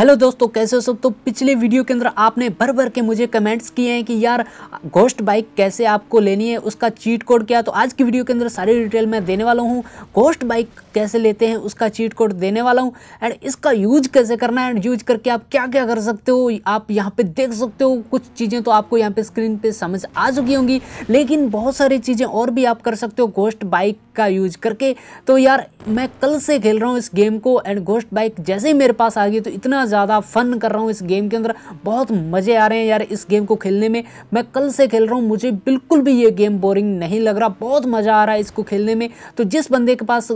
hello दोस्तों कैसे हो सब तो पिछले वीडियो के अंदर आपने भर भर के मुझे कमेंट्स किए हैं कि यार घोस्ट बाइक कैसे आपको लेनी है उसका चीट कोड क्या तो आज की वीडियो के अंदर सारी डिटेल मैं देने वाला हूँ घोस्ट बाइक कैसे लेते हैं उसका चीट कोड देने वाला हूँ एंड इसका यूज कैसे करना है एंड यूज करके आप क्या क्या कर सकते हो आप यहाँ पर देख सकते हो कुछ चीज़ें तो आपको यहाँ पर स्क्रीन पर समझ आ चुकी होंगी लेकिन बहुत सारी चीज़ें और भी आप कर सकते हो घोस्ट बाइक का यूज करके तो यार मैं कल से खेल रहा हूँ इस गेम को एंड घोस्ट बाइक जैसे ही मेरे पास आ गई तो इतना ज़्यादा फन कर रहा हूँ इस गेम के अंदर बहुत मज़े आ रहे हैं यार इस गेम को खेलने में मैं कल से खेल रहा हूँ मुझे बिल्कुल भी ये गेम बोरिंग नहीं लग रहा बहुत मज़ा आ रहा है इसको खेलने में तो जिस बंदे के पास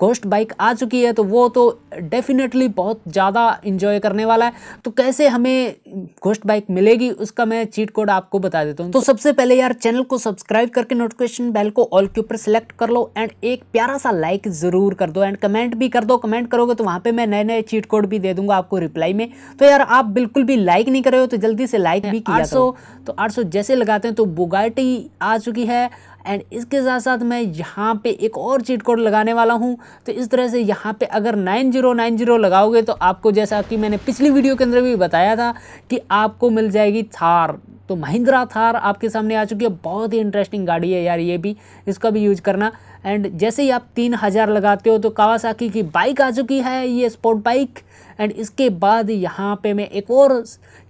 गोस्ट बाइक आ चुकी है तो वो तो डेफिनेटली बहुत ज़्यादा इंजॉय करने वाला है तो कैसे हमें गोस्ट बाइक मिलेगी उसका मैं चीट कोड आपको बता देता हूँ तो सबसे पहले यार चैनल को सब्सक्राइब करके नोटिफिकेशन बेल को ऑल के ऊपर सेलेक्ट कर लो एंड एक प्यारा सा लाइक ज़रूर कर दो एंड कमेंट भी कर दो कमेंट करोगे तो वहाँ पर मैं नए नए चीट कोड भी दे दूंगा आपको रिप्लाई में तो यार आप बिल्कुल भी लाइक नहीं रहे हो तो जल्दी से लाइक भी किया 800 तो आठ जैसे लगाते हैं तो बुगाटी आ चुकी है एंड इसके साथ साथ मैं यहाँ पे एक और चीट कोड लगाने वाला हूँ तो इस तरह से यहाँ पे अगर 9090 लगाओगे तो आपको जैसा कि मैंने पिछली वीडियो के अंदर भी बताया था कि आपको मिल जाएगी थार तो महिंद्रा थार आपके सामने आ चुकी है बहुत ही इंटरेस्टिंग गाड़ी है यार ये भी इसका भी यूज करना एंड जैसे ही आप तीन हज़ार लगाते हो तो कावासाकी की बाइक आ चुकी है ये स्पोर्ट बाइक एंड इसके बाद यहाँ पे मैं एक और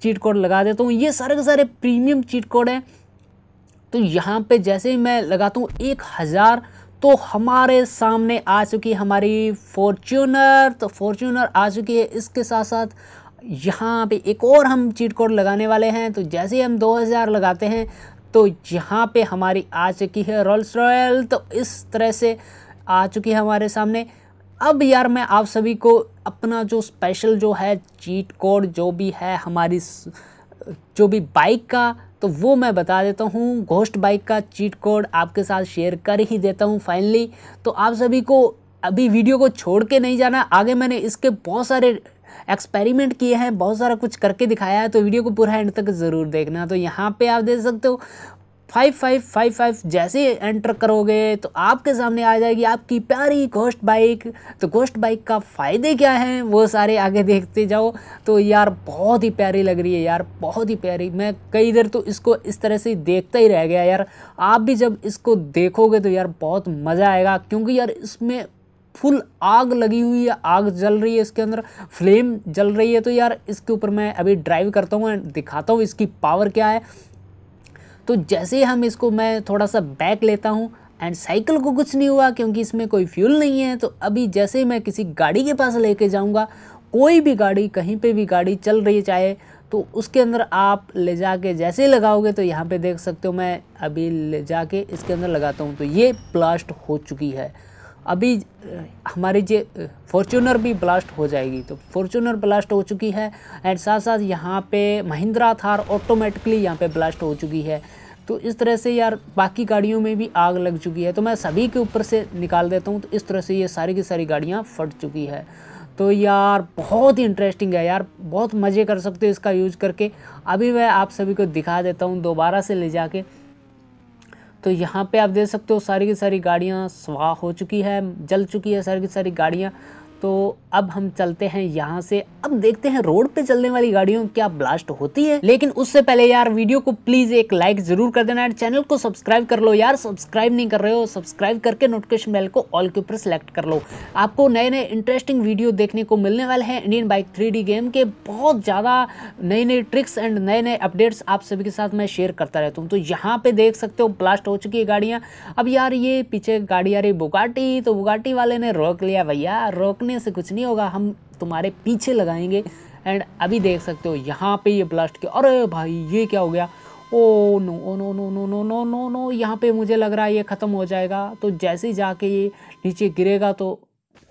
चीट कोड लगा देता हूँ ये सारे के सारे प्रीमियम चीट कोड हैं तो यहाँ पे जैसे ही मैं लगाता हूँ एक हज़ार तो हमारे सामने आ चुकी हमारी फॉर्च्यूनर तो फॉर्च्यूनर आ चुकी है इसके साथ साथ यहाँ पे एक और हम चीट कोड लगाने वाले हैं तो जैसे ही हम 2000 लगाते हैं तो यहाँ पे हमारी आ चुकी है रॉल्स रॉयल तो इस तरह से आ चुकी है हमारे सामने अब यार मैं आप सभी को अपना जो स्पेशल जो है चीट कोड जो भी है हमारी जो भी बाइक का तो वो मैं बता देता हूँ घोस्ट बाइक का चीट कोड आपके साथ शेयर कर ही देता हूँ फाइनली तो आप सभी को अभी वीडियो को छोड़ के नहीं जाना आगे मैंने इसके बहुत सारे एक्सपेरिमेंट किए हैं बहुत सारा कुछ करके दिखाया है तो वीडियो को पूरा एंड तक ज़रूर देखना तो यहाँ पे आप देख सकते हो फाइव फाइव फाइव फाइव जैसे एंटर करोगे तो आपके सामने आ जाएगी आपकी प्यारी घोस्ट बाइक तो घोस्ट बाइक का फ़ायदे क्या हैं वो सारे आगे देखते जाओ तो यार बहुत ही प्यारी लग रही है यार बहुत ही प्यारी मैं कई देर तो इसको इस तरह से देखता ही रह गया यार आप भी जब इसको देखोगे तो यार बहुत मज़ा आएगा क्योंकि यार इसमें फुल आग लगी हुई है आग जल रही है इसके अंदर फ्लेम जल रही है तो यार इसके ऊपर मैं अभी ड्राइव करता हूँ एंड दिखाता हूँ इसकी पावर क्या है तो जैसे हम इसको मैं थोड़ा सा बैक लेता हूँ एंड साइकिल को कुछ नहीं हुआ क्योंकि इसमें कोई फ्यूल नहीं है तो अभी जैसे मैं किसी गाड़ी के पास लेके जाऊँगा कोई भी गाड़ी कहीं पे भी गाड़ी चल रही है चाहे तो उसके अंदर आप ले जा के जैसे लगाओगे तो यहाँ पे देख सकते हो मैं अभी ले जा के इसके अंदर लगाता हूँ तो ये ब्लास्ट हो चुकी है अभी हमारी जे फॉर्चूनर भी ब्लास्ट हो जाएगी तो फॉर्चूनर ब्लास्ट हो चुकी है एंड साथ साथ यहाँ पे महिंद्रा थार ऑटोमेटिकली यहाँ पे ब्लास्ट हो चुकी है तो इस तरह से यार बाकी गाड़ियों में भी आग लग चुकी है तो मैं सभी के ऊपर से निकाल देता हूँ तो इस तरह से ये सारी की सारी गाड़ियाँ फट चुकी है तो यार बहुत ही इंटरेस्टिंग है यार बहुत मज़े कर सकते हो इसका यूज करके अभी मैं आप सभी को दिखा देता हूँ दोबारा से ले जाके तो यहाँ पे आप देख सकते हो सारी की सारी गाड़ियाँ स्वाह हो चुकी है जल चुकी है सारी की सारी गाड़ियाँ तो अब हम चलते हैं यहाँ से अब देखते हैं रोड पे चलने वाली गाड़ियों क्या ब्लास्ट होती है लेकिन उससे पहले यार वीडियो को प्लीज एक लाइक जरूर कर देना चैनल को सब्सक्राइब कर लो यार सब्सक्राइब नहीं कर रहे हो सब्सक्राइब करके नोटिफिकेशन बेल को ऑल के ऊपर सेलेक्ट कर लो आपको नए नए इंटरेस्टिंग वीडियो देखने को मिलने वाले हैं इंडियन बाइक थ्री गेम के बहुत ज़्यादा नई नई ट्रिक्स एंड नए नए अपडेट्स आप सभी के साथ मैं शेयर करता रहता हूँ तो यहाँ पे देख सकते हो ब्लास्ट हो चुकी है गाड़ियाँ अब यार ये पीछे गाड़ी आ रही बुगाटी तो बुगाटी वाले ने रोक लिया भैया रोक भौंकने से कुछ नहीं होगा हम तुम्हारे पीछे लगाएंगे एंड अभी देख सकते हो यहाँ पे ये ब्लास्ट किया अरे भाई ये क्या हो गया oh no oh no no no no no no no यहाँ पे मुझे लग रहा है ये ख़त्म हो जाएगा तो जैसे ही जाके ये नीचे गिरेगा तो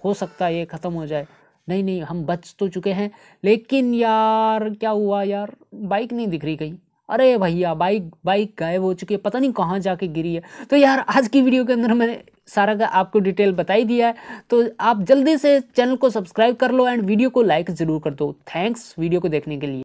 हो सकता है ये ख़त्म हो जाए नहीं नहीं हम बच तो चुके हैं लेकिन यार क्या हुआ यार बाइक नहीं दिख रही कहीं अरे भैया बाइक बाइक गायब हो चुकी है पता नहीं कहाँ जाके गिरी है तो यार आज की वीडियो के अंदर मैंने सारा का आपको डिटेल बताई दिया है तो आप जल्दी से चैनल को सब्सक्राइब कर लो एंड वीडियो को लाइक ज़रूर कर दो थैंक्स वीडियो को देखने के लिए